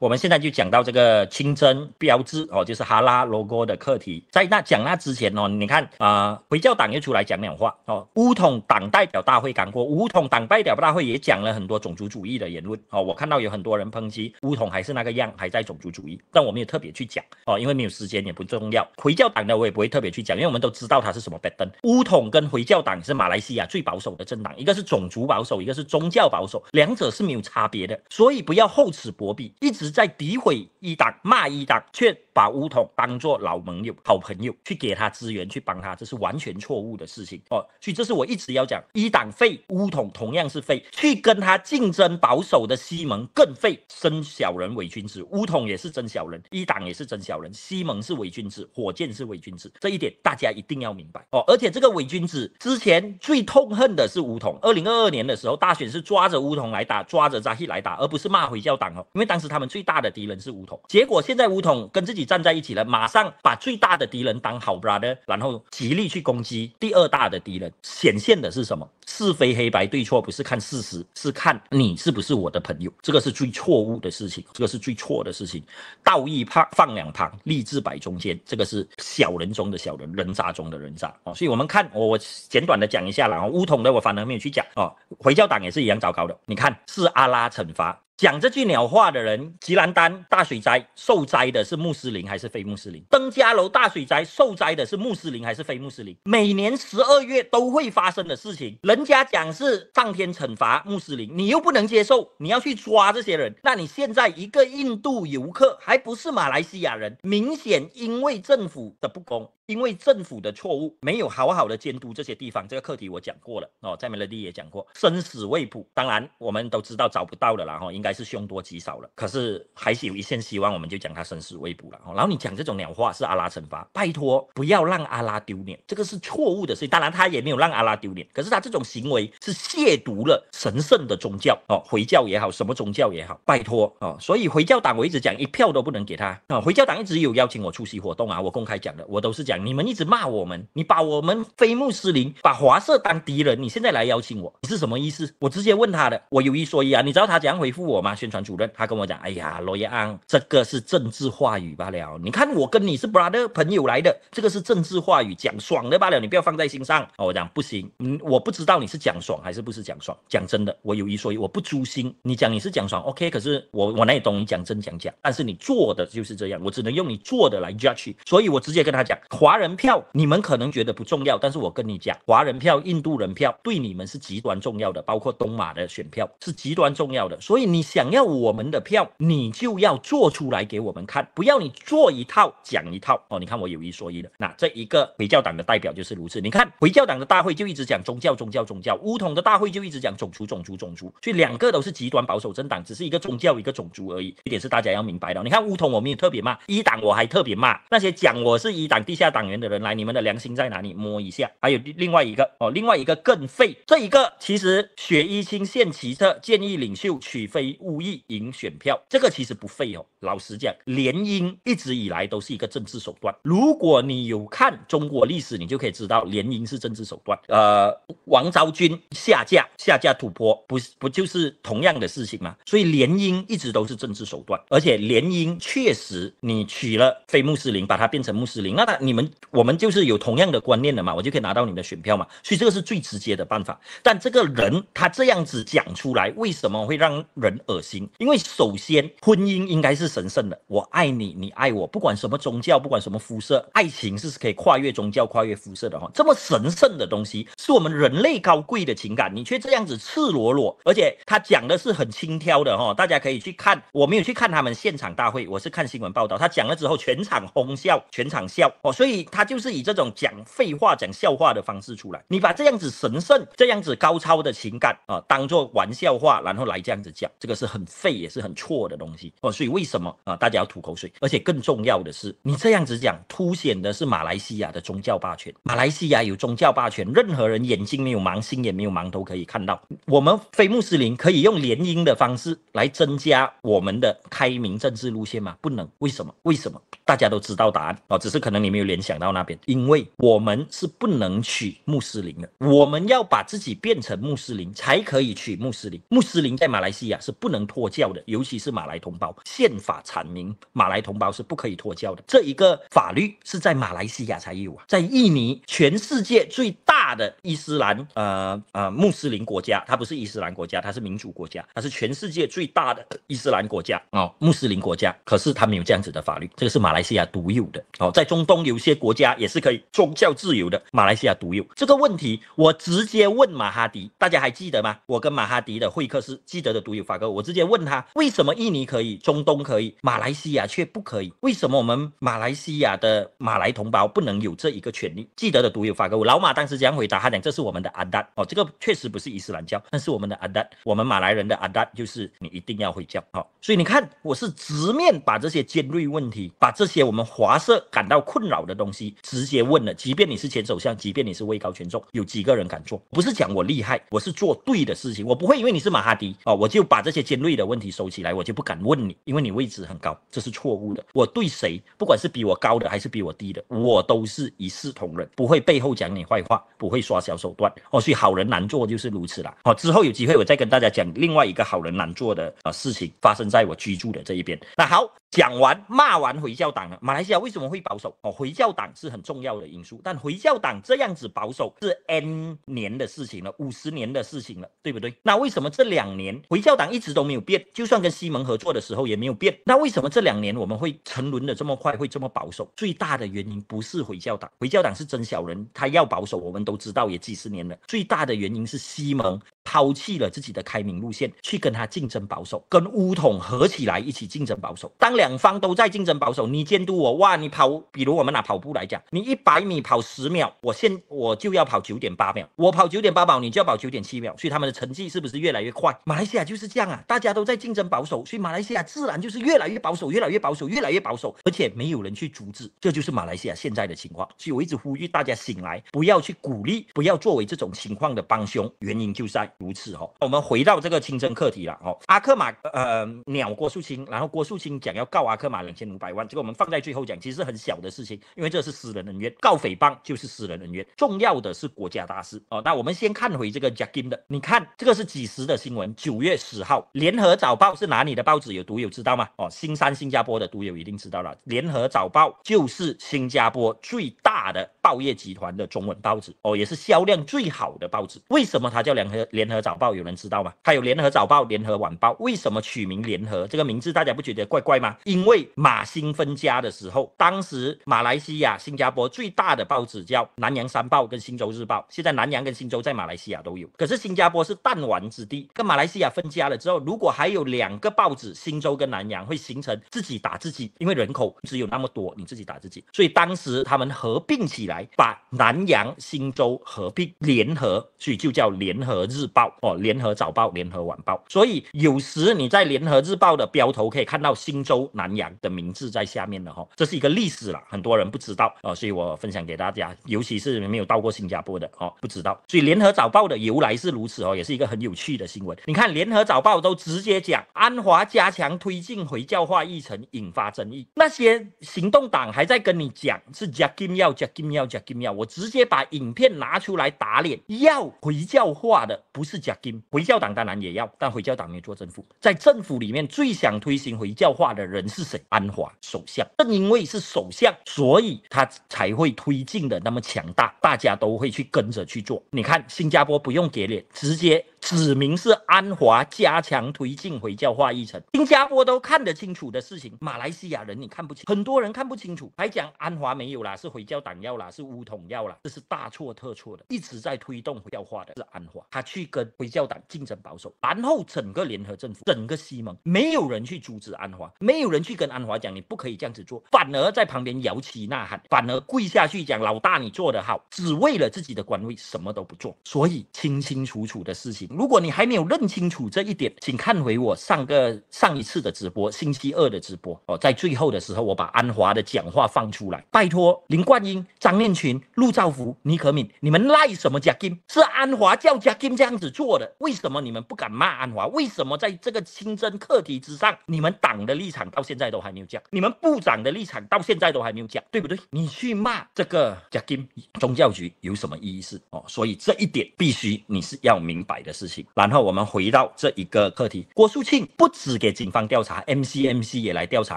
我们现在就讲到这个清真标志哦，就是哈拉 logo 的课题。在那讲那之前哦，你看啊，回教党又出来讲两话哦。乌统党代表大会刚过，乌统党代表大会也讲了很多种族主义的言论哦。我看到有很多人抨击乌统还是那个样，还在种族主义。但我们也特别去讲哦，因为没有时间，也不重要。回教党呢，我也不会特别去讲，因为我们都知道它是什么标准。乌统跟回教党是马来西亚最保守的政党，一个是种族保守，一个是宗教保守，两者是没有差别的。所以不要厚此薄彼，一直。在诋毁一党骂一党，却把乌统当做老盟友、好朋友去给他资源去帮他，这是完全错误的事情哦。所以这是我一直要讲，一党废乌统同样是废，去跟他竞争保守的西蒙更废，真小人伪君子，乌统也是真小人，一党也是真小人，西蒙是伪君子，火箭是伪君子，这一点大家一定要明白哦。而且这个伪君子之前最痛恨的是乌统，二零二二年的时候大选是抓着乌统来打，抓着扎希来打，而不是骂回教党哦，因为当时他们最。最大的敌人是武统。结果现在武统跟自己站在一起了，马上把最大的敌人当好 brother，然后极力去攻击第二大的敌人，显现的是什么？是非黑白对错不是看事实，是看你是不是我的朋友，这个是最错误的事情，这个是最错的事情。道义怕放两旁，利字摆中间，这个是小人中的小人，人渣中的人渣哦。所以我们看，我我简短的讲一下了啊。乌统的我反而没有去讲哦，回教党也是一样糟糕的。你看是阿拉惩罚讲这句鸟话的人。吉兰丹大水灾受灾的是穆斯林还是非穆斯林？登嘉楼大水灾受灾的是穆斯林还是非穆斯林？每年十二月都会发生的事情，人。家讲是上天惩罚穆斯林，你又不能接受，你要去抓这些人。那你现在一个印度游客，还不是马来西亚人，明显因为政府的不公。因为政府的错误没有好好的监督这些地方，这个课题我讲过了哦，在 Melody 也讲过，生死未卜，当然我们都知道找不到了啦，哈，应该是凶多吉少了。可是还是有一线希望，我们就讲他生死未卜了，哦。然后你讲这种鸟话是阿拉惩罚，拜托不要让阿拉丢脸，这个是错误的事。当然他也没有让阿拉丢脸，可是他这种行为是亵渎了神圣的宗教哦，回教也好，什么宗教也好，拜托哦。所以回教党我一直讲一票都不能给他啊，回教党一直有邀请我出席活动啊，我公开讲的，我都是讲。你们一直骂我们，你把我们非穆斯林，把华社当敌人，你现在来邀请我，你是什么意思？我直接问他的，我有一说一啊！你知道他怎样回复我吗？宣传主任，他跟我讲，哎呀，罗扬，这个是政治话语罢了。你看我跟你是 brother 朋友来的，这个是政治话语，讲爽的罢了，你不要放在心上。我讲不行，嗯，我不知道你是讲爽还是不是讲爽。讲真的，我有一说一，我不诛心。你讲你是讲爽，OK？可是我我哪里懂你讲真讲假？但是你做的就是这样，我只能用你做的来 judge。所以我直接跟他讲华。华人票你们可能觉得不重要，但是我跟你讲，华人票、印度人票对你们是极端重要的，包括东马的选票是极端重要的。所以你想要我们的票，你就要做出来给我们看，不要你做一套讲一套哦。你看我有一说一的，那这一个回教党的代表就是如此。你看回教党的大会就一直讲宗教、宗教、宗教；乌统的大会就一直讲种族、种族、种族。所以两个都是极端保守政党，只是一个宗教一个种族而已。一点是大家要明白的。你看乌统我们也特别骂，一党我还特别骂那些讲我是一党地下党。党员的人来，你们的良心在哪里？摸一下。还有另外一个哦，另外一个更废。这一个其实，雪衣青现奇特，建议领袖取非穆裔赢选票，这个其实不废哦。老实讲，联姻一直以来都是一个政治手段。如果你有看中国历史，你就可以知道联姻是政治手段。呃，王昭君下嫁下嫁吐蕃，不不就是同样的事情吗？所以联姻一直都是政治手段，而且联姻确实，你娶了非穆斯林，把她变成穆斯林，那你们。我们就是有同样的观念的嘛，我就可以拿到你的选票嘛，所以这个是最直接的办法。但这个人他这样子讲出来，为什么会让人恶心？因为首先婚姻应该是神圣的，我爱你，你爱我，不管什么宗教，不管什么肤色，爱情是可以跨越宗教、跨越肤色的哈。这么神圣的东西，是我们人类高贵的情感，你却这样子赤裸裸，而且他讲的是很轻佻的哈。大家可以去看，我没有去看他们现场大会，我是看新闻报道。他讲了之后，全场哄笑，全场笑哦，所以。他就是以这种讲废话、讲笑话的方式出来。你把这样子神圣、这样子高超的情感啊，当做玩笑话，然后来这样子讲，这个是很废也是很错的东西哦。所以为什么啊？大家要吐口水。而且更重要的是，你这样子讲，凸显的是马来西亚的宗教霸权。马来西亚有宗教霸权，任何人眼睛没有盲，心也没有盲，都可以看到。我们非穆斯林可以用联姻的方式来增加我们的开明政治路线吗？不能。为什么？为什么？大家都知道答案哦。只是可能你没有联。想到那边，因为我们是不能娶穆斯林的，我们要把自己变成穆斯林才可以娶穆斯林。穆斯林在马来西亚是不能脱教的，尤其是马来同胞。宪法阐明，马来同胞是不可以脱教的。这一个法律是在马来西亚才有啊，在印尼，全世界最大的伊斯兰呃呃穆斯林国家，它不是伊斯兰国家，它是民主国家，它是全世界最大的伊斯兰国家哦，穆斯林国家。可是他们有这样子的法律，这个是马来西亚独有的。哦，在中东有些。国家也是可以宗教自由的，马来西亚独有这个问题，我直接问马哈迪，大家还记得吗？我跟马哈迪的会客室，记得的独有法哥，我直接问他为什么印尼可以，中东可以，马来西亚却不可以？为什么我们马来西亚的马来同胞不能有这一个权利？记得的独有法哥，我老马当时这样回答，他讲这是我们的阿达哦，这个确实不是伊斯兰教，但是我们的阿达，我们马来人的阿达就是你一定要会教，好，所以你看，我是直面把这些尖锐问题，把这些我们华社感到困扰的。东西直接问了，即便你是前首相，即便你是位高权重，有几个人敢做？不是讲我厉害，我是做对的事情，我不会因为你是马哈迪啊，我就把这些尖锐的问题收起来，我就不敢问你，因为你位置很高，这是错误的。我对谁，不管是比我高的还是比我低的，我都是一视同仁，不会背后讲你坏话，不会耍小手段。哦，所以好人难做就是如此了。哦，之后有机会我再跟大家讲另外一个好人难做的啊事情，发生在我居住的这一边。那好。讲完骂完回教党了，马来西亚为什么会保守？哦，回教党是很重要的因素，但回教党这样子保守是 N 年的事情了，五十年的事情了，对不对？那为什么这两年回教党一直都没有变？就算跟西蒙合作的时候也没有变。那为什么这两年我们会沉沦的这么快，会这么保守？最大的原因不是回教党，回教党是真小人，他要保守我们都知道，也几十年了。最大的原因是西蒙。抛弃了自己的开明路线，去跟他竞争保守，跟乌统合起来一起竞争保守。当两方都在竞争保守，你监督我，哇，你跑，比如我们拿跑步来讲，你一百米跑十秒，我现我就要跑九点八秒，我跑九点八秒，你就要跑九点七秒，所以他们的成绩是不是越来越快？马来西亚就是这样啊，大家都在竞争保守，所以马来西亚自然就是越来越保守，越来越保守，越来越保守，而且没有人去阻止，这就是马来西亚现在的情况。所以我一直呼吁大家醒来，不要去鼓励，不要作为这种情况的帮凶。原因就在。如此哦。我们回到这个清真课题了哦。阿克马呃鸟郭树清，然后郭树清讲要告阿克马两千五百万，这个我们放在最后讲，其实是很小的事情，因为这是私人恩怨，告诽谤就是私人恩怨。重要的是国家大事哦。那我们先看回这个 j a c i 金的，你看这个是几时的新闻，九月十号，《联合早报》是哪里的报纸？有读友知道吗？哦，新山新加坡的读友一定知道了，《联合早报》就是新加坡最大的报业集团的中文报纸哦，也是销量最好的报纸。为什么它叫联合联？联合早报有人知道吗？它有联合早报、联合晚报，为什么取名“联合”这个名字？大家不觉得怪怪吗？因为马新分家的时候，当时马来西亚、新加坡最大的报纸叫《南洋三报》跟《新洲日报》，现在南洋跟新洲在马来西亚都有。可是新加坡是弹丸之地，跟马来西亚分家了之后，如果还有两个报纸，新洲跟南洋会形成自己打自己，因为人口只有那么多，你自己打自己。所以当时他们合并起来，把南洋、新洲合并，联合，所以就叫联合日报。报哦，联合早报、联合晚报，所以有时你在联合日报的标头可以看到新洲南洋的名字在下面的哈，这是一个历史了，很多人不知道哦，所以我分享给大家，尤其是没有到过新加坡的哦，不知道，所以联合早报的由来是如此哦，也是一个很有趣的新闻。你看联合早报都直接讲安华加强推进回教化议程引发争议，那些行动党还在跟你讲是 Jackim j a c k i 要贾要 j a c k i 金要，我直接把影片拿出来打脸，要回教化的不是。是假金回教党当然也要，但回教党没做政府，在政府里面最想推行回教化的人是谁？安华首相。正因为是首相，所以他才会推进的那么强大，大家都会去跟着去做。你看新加坡不用给脸，直接。指明是安华加强推进回教化议程，新加坡都看得清楚的事情，马来西亚人你看不清，很多人看不清楚，还讲安华没有啦，是回教党要啦，是乌统要啦，这是大错特错的。一直在推动回教化的是安华，他去跟回教党竞争保守，然后整个联合政府，整个西盟，没有人去阻止安华，没有人去跟安华讲你不可以这样子做，反而在旁边摇旗呐喊，反而跪下去讲老大你做得好，只为了自己的官位什么都不做，所以清清楚楚的事情。如果你还没有认清楚这一点，请看回我上个上一次的直播，星期二的直播哦，在最后的时候，我把安华的讲话放出来。拜托，林冠英、张念群、陆兆福、倪可敏，你们赖什么贾金？是安华叫贾金这样子做的，为什么你们不敢骂安华？为什么在这个清真课题之上，你们党的立场到现在都还没有讲？你们部长的立场到现在都还没有讲，对不对？你去骂这个贾金宗教局有什么意思？哦，所以这一点必须你是要明白的。事情，然后我们回到这一个课题，郭树庆不止给警方调查，M C M C 也来调查，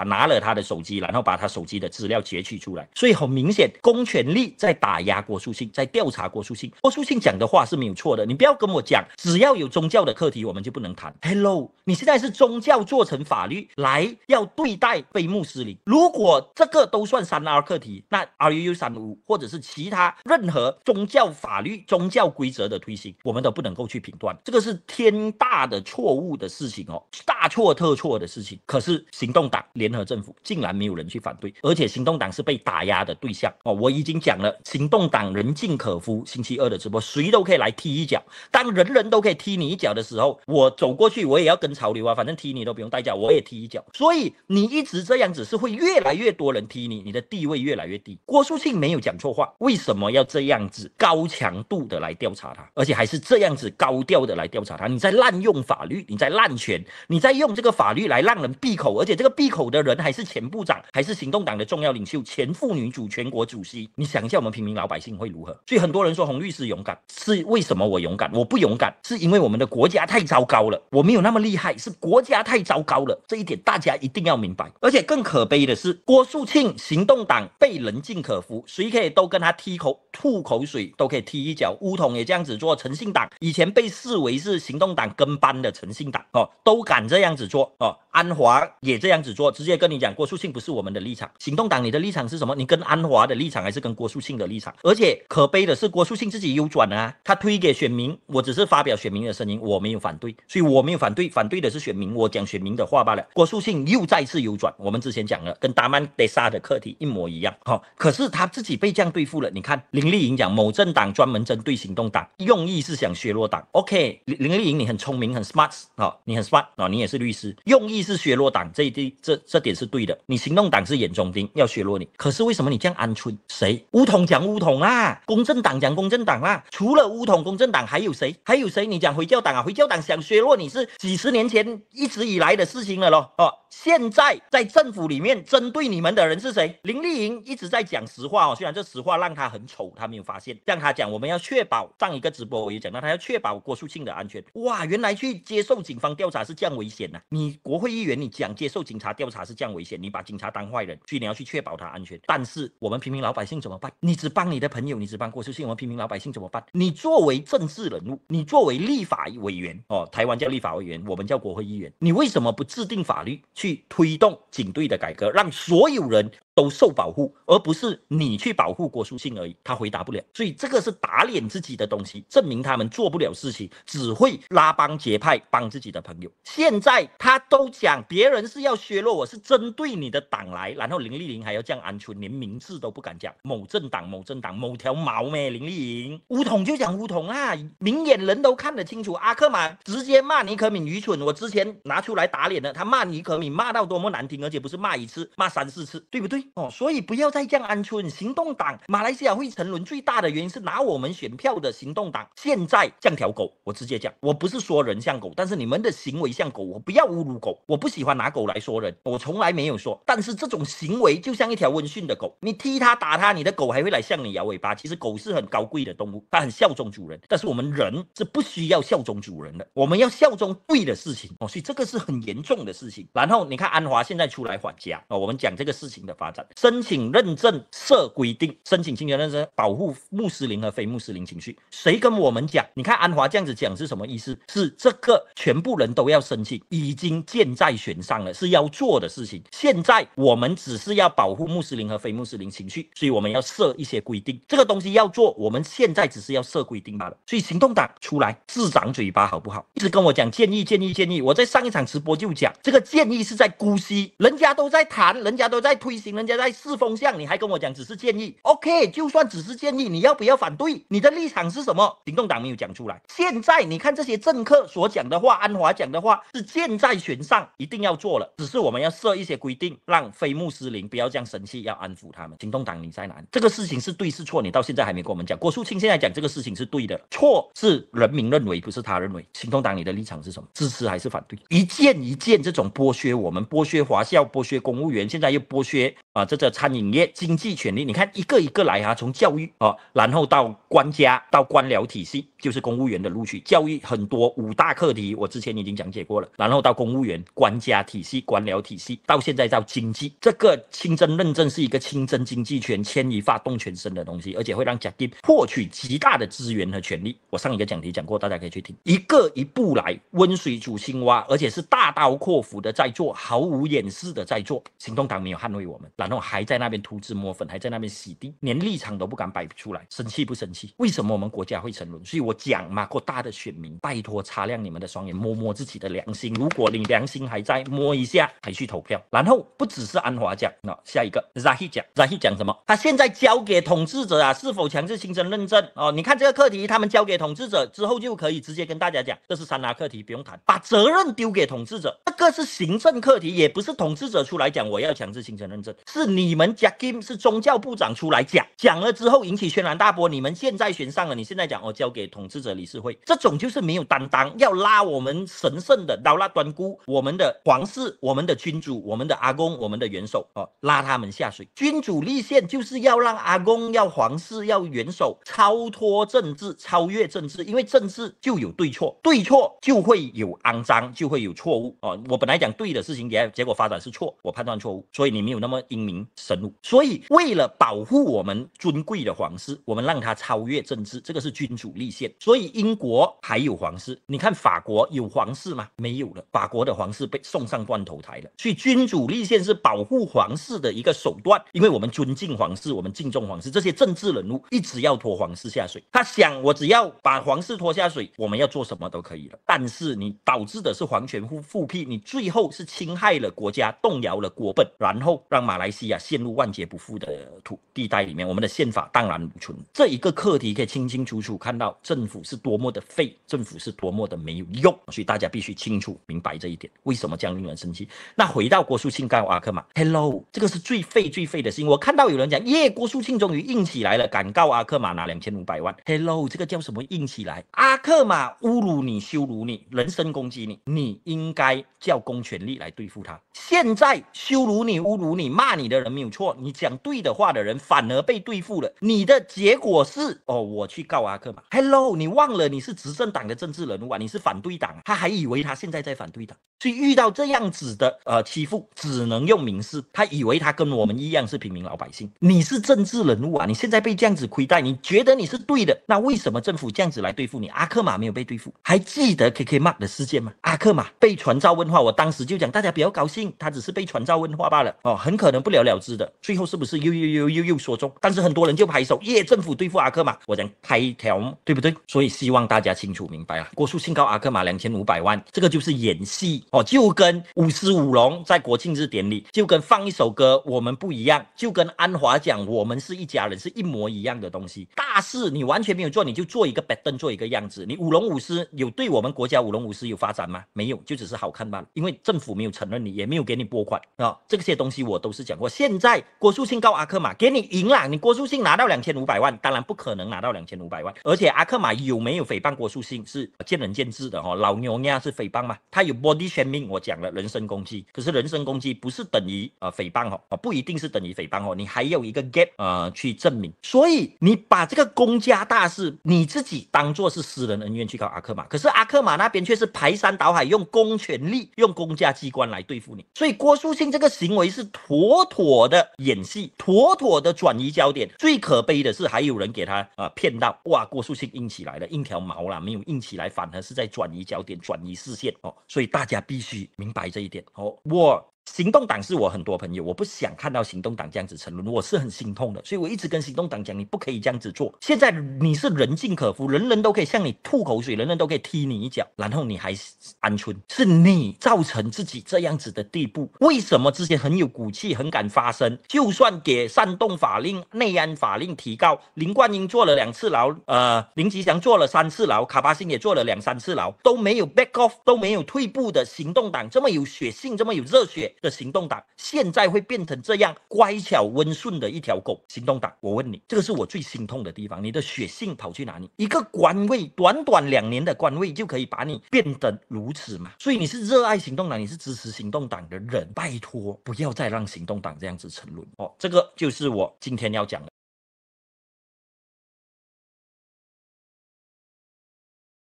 拿了他的手机，然后把他手机的资料截取出来，所以很明显，公权力在打压郭树庆，在调查郭树庆。郭树庆讲的话是没有错的，你不要跟我讲，只要有宗教的课题，我们就不能谈。Hello，你现在是宗教做成法律来要对待非穆斯林，如果这个都算三 R 课题，那 R U U 三五或者是其他任何宗教法律、宗教规则的推行，我们都不能够去评断。这个是天大的错误的事情哦，大错特错的事情。可是行动党联合政府竟然没有人去反对，而且行动党是被打压的对象哦。我已经讲了，行动党人尽可夫。星期二的直播，谁都可以来踢一脚。当人人都可以踢你一脚的时候，我走过去我也要跟潮流啊，反正踢你都不用代价，我也踢一脚。所以你一直这样子是会越来越多人踢你，你的地位越来越低。郭树庆没有讲错话，为什么要这样子高强度的来调查他，而且还是这样子高调？的来调查他，你在滥用法律，你在滥权，你在用这个法律来让人闭口，而且这个闭口的人还是前部长，还是行动党的重要领袖，前妇女主全国主席。你想一下，我们平民老百姓会如何？所以很多人说洪律师勇敢，是为什么我勇敢？我不勇敢，是因为我们的国家太糟糕了，我没有那么厉害，是国家太糟糕了。这一点大家一定要明白。而且更可悲的是，郭树庆行动党被人尽可服，谁可以都跟他踢口吐口水，都可以踢一脚。乌统也这样子做，诚信党以前被视。视为是行动党跟班的诚信党哦，都敢这样子做哦，安华也这样子做，直接跟你讲，郭树庆不是我们的立场。行动党，你的立场是什么？你跟安华的立场还是跟郭树庆的立场？而且可悲的是，郭树庆自己右转啊，他推给选民，我只是发表选民的声音，我没有反对，所以我没有反对，反对的是选民，我讲选民的话罢了。郭树庆又再次右转，我们之前讲了，跟达曼德萨的课题一模一样。哦，可是他自己被这样对付了。你看林立营讲，某政党专门针对行动党，用意是想削弱党。OK。林林丽莹，你很聪明，很 smart，哦，你很 smart，啊，你也是律师，用意是削弱党，这一这这这点是对的。你行动党是眼中钉，要削弱你。可是为什么你这样安鹑？谁？乌统讲乌统啊，公正党讲公正党啦。除了乌统、公正党，还有谁？还有谁？你讲回教党啊？回教党想削弱你是几十年前一直以来的事情了咯。哦，现在在政府里面针对你们的人是谁？林丽莹一直在讲实话哦，虽然这实话让他很丑，他没有发现。让他讲，我们要确保上一个直播我也讲到，他要确保过性的安全哇，原来去接受警方调查是这样危险呐！你国会议员，你讲接受警察调查是这样危险，你把警察当坏人所以你要去确保他安全。但是我们平民老百姓怎么办？你只帮你的朋友，你只帮国术我们平民老百姓怎么办？你作为政治人物，你作为立法委员哦，台湾叫立法委员，我们叫国会议员，你为什么不制定法律去推动警队的改革，让所有人？都受保护，而不是你去保护郭书信而已。他回答不了，所以这个是打脸自己的东西，证明他们做不了事情，只会拉帮结派，帮自己的朋友。现在他都讲别人是要削弱我，是针对你的党来。然后林丽玲还要这样安出，连名字都不敢讲，某政党，某政党，某条毛咩？林丽玲乌统就讲乌统啊，明眼人都看得清楚。阿克玛直接骂尼可敏愚蠢，我之前拿出来打脸了，他骂尼可敏骂到多么难听，而且不是骂一次，骂三四次，对不对？哦，所以不要再降安村行动党，马来西亚会沉沦最大的原因是拿我们选票的行动党，现在像条狗。我直接讲，我不是说人像狗，但是你们的行为像狗。我不要侮辱狗，我不喜欢拿狗来说人，我从来没有说。但是这种行为就像一条温驯的狗，你踢它打它，你的狗还会来向你摇尾巴。其实狗是很高贵的动物，它很效忠主人。但是我们人是不需要效忠主人的，我们要效忠对的事情。哦，所以这个是很严重的事情。然后你看安华现在出来缓家哦，我们讲这个事情的发。申请认证设规定，申请侵权认证保护穆斯林和非穆斯林情绪。谁跟我们讲？你看安华这样子讲是什么意思？是这个全部人都要申请，已经箭在弦上了，是要做的事情。现在我们只是要保护穆斯林和非穆斯林情绪，所以我们要设一些规定。这个东西要做，我们现在只是要设规定罢了。所以行动党出来自长嘴巴好不好？一直跟我讲建议建议建议，我在上一场直播就讲，这个建议是在姑息，人家都在谈，人家都在推行了。人家在试风向，你还跟我讲只是建议？OK，就算只是建议，你要不要反对？你的立场是什么？行动党没有讲出来。现在你看这些政客所讲的话，安华讲的话是箭在弦上，一定要做了。只是我们要设一些规定，让非穆斯林不要这样生气，要安抚他们。行动党你在哪？这个事情是对是错？你到现在还没跟我们讲。郭树清现在讲这个事情是对的，错是人民认为，不是他认为。行动党你的立场是什么？支持还是反对？一件一件这种剥削我们，剥削华校，剥削公务员，现在又剥削。啊，这个餐饮业经济权利，你看一个一个来啊，从教育啊，然后到官家，到官僚体系，就是公务员的录取，教育很多五大课题，我之前已经讲解过了。然后到公务员、官家体系、官僚体系，到现在到经济，这个清真认证是一个清真经济圈牵一发动全身的东西，而且会让贾斌获取极大的资源和权利。我上一个讲题讲过，大家可以去听。一个一步来，温水煮青蛙，而且是大刀阔斧的在做，毫无掩饰的在做。行动党没有捍卫我们。然后还在那边涂脂抹粉，还在那边洗地，连立场都不敢摆出来，生气不生气？为什么我们国家会沉沦？所以我讲嘛，过大的选民拜托擦亮你们的双眼，摸摸自己的良心，如果你良心还在，摸一下，还去投票。然后不只是安华讲，那下一个 h 希讲，h i 讲什么？他现在交给统治者啊，是否强制新身认证？哦，你看这个课题，他们交给统治者之后，就可以直接跟大家讲，这是三大课题，不用谈，把责任丢给统治者，这个是行政课题，也不是统治者出来讲，我要强制新身认证。是你们 j a c 讲，是宗教部长出来讲，讲了之后引起轩然大波。你们现在选上了，你现在讲哦，交给统治者理事会，这种就是没有担当，要拉我们神圣的刀拉端姑，我们的皇室，我们的君主，我们的阿公，我们的元首哦，拉他们下水。君主立宪就是要让阿公要皇室要元首超脱政治，超越政治，因为政治就有对错，对错就会有肮脏，就会有错误哦。我本来讲对的事情也，结果发展是错，我判断错误，所以你没有那么应。名神物，所以为了保护我们尊贵的皇室，我们让他超越政治，这个是君主立宪。所以英国还有皇室，你看法国有皇室吗？没有了，法国的皇室被送上断头台了。所以君主立宪是保护皇室的一个手段，因为我们尊敬皇室，我们敬重皇室。这些政治人物一直要拖皇室下水，他想我只要把皇室拖下水，我们要做什么都可以了。但是你导致的是皇权复复辟，你最后是侵害了国家，动摇了国本，然后让马来。啊，陷入万劫不复的土地带里面，我们的宪法荡然无存。这一个课题可以清清楚楚看到政府是多么的废，政府是多么的没有用。所以大家必须清楚明白这一点，为什么这样令人生气？那回到郭树清告阿克玛，Hello，这个是最废最废的。事情。我看到有人讲，耶，郭树清终于硬起来了，敢告阿克玛拿两千五百万。Hello，这个叫什么硬起来？阿克玛侮辱你、羞辱你、人身攻击你，你应该叫公权力来对付他。现在羞辱你、侮辱你、骂。你的人没有错，你讲对的话的人反而被对付了。你的结果是哦，我去告阿克玛。Hello，你忘了你是执政党的政治人物，啊，你是反对党，他还以为他现在在反对党，所以遇到这样子的呃欺负，只能用民事。他以为他跟我们一样是平民老百姓，你是政治人物啊，你现在被这样子亏待，你觉得你是对的，那为什么政府这样子来对付你？阿克玛没有被对付，还记得 K K Mark 的事件吗？阿克玛被传召问话，我当时就讲，大家不要高兴，他只是被传召问话罢了。哦，很可能。不了了之的，最后是不是又又又又又说中？但是很多人就拍手，耶，政府对付阿克玛，我讲拍条，对不对？所以希望大家清楚明白啊。国术清告阿克玛两千五百万，这个就是演戏哦，就跟舞狮舞龙在国庆日典礼，就跟放一首歌，我们不一样，就跟安华讲，我们是一家人，是一模一样的东西。大事你完全没有做，你就做一个摆凳，做一个样子。你舞龙舞狮有对我们国家舞龙舞狮有发展吗？没有，就只是好看了。因为政府没有承认你，也没有给你拨款啊。这些东西我都是讲。我现在郭树清告阿克玛，给你赢了。你郭树清拿到两千五百万，当然不可能拿到两千五百万。而且阿克玛有没有诽谤郭树清是见仁见智的哈。老牛尿是诽谤嘛，他有 body s h a m g 我讲了人身攻击。可是人身攻击不是等于呃诽谤哦，不一定是等于诽谤哦。你还有一个 gap，呃去证明。所以你把这个公家大事，你自己当做是私人恩怨去告阿克玛。可是阿克玛那边却是排山倒海用公权力、用公家机关来对付你。所以郭树清这个行为是妥。妥的演戏，妥妥的转移焦点。最可悲的是，还有人给他啊骗到，哇，郭树清硬起来了，硬条毛了，没有硬起来，反而是在转移焦点，转移视线哦。所以大家必须明白这一点哦。我。行动党是我很多朋友，我不想看到行动党这样子沉沦，我是很心痛的，所以我一直跟行动党讲，你不可以这样子做。现在你是人尽可夫，人人都可以向你吐口水，人人都可以踢你一脚，然后你还安全，是你造成自己这样子的地步。为什么之前很有骨气，很敢发声？就算给煽动法令、内安法令提高，林冠英坐了两次牢，呃，林吉祥坐了三次牢，卡巴辛也坐了两三次牢，都没有 back off，都没有退步的行动党，这么有血性，这么有热血。的行动党现在会变成这样乖巧温顺的一条狗？行动党，我问你，这个是我最心痛的地方，你的血性跑去哪里？一个官位，短短两年的官位就可以把你变得如此吗？所以你是热爱行动党，你是支持行动党的人，拜托，不要再让行动党这样子沉沦哦。这个就是我今天要讲的。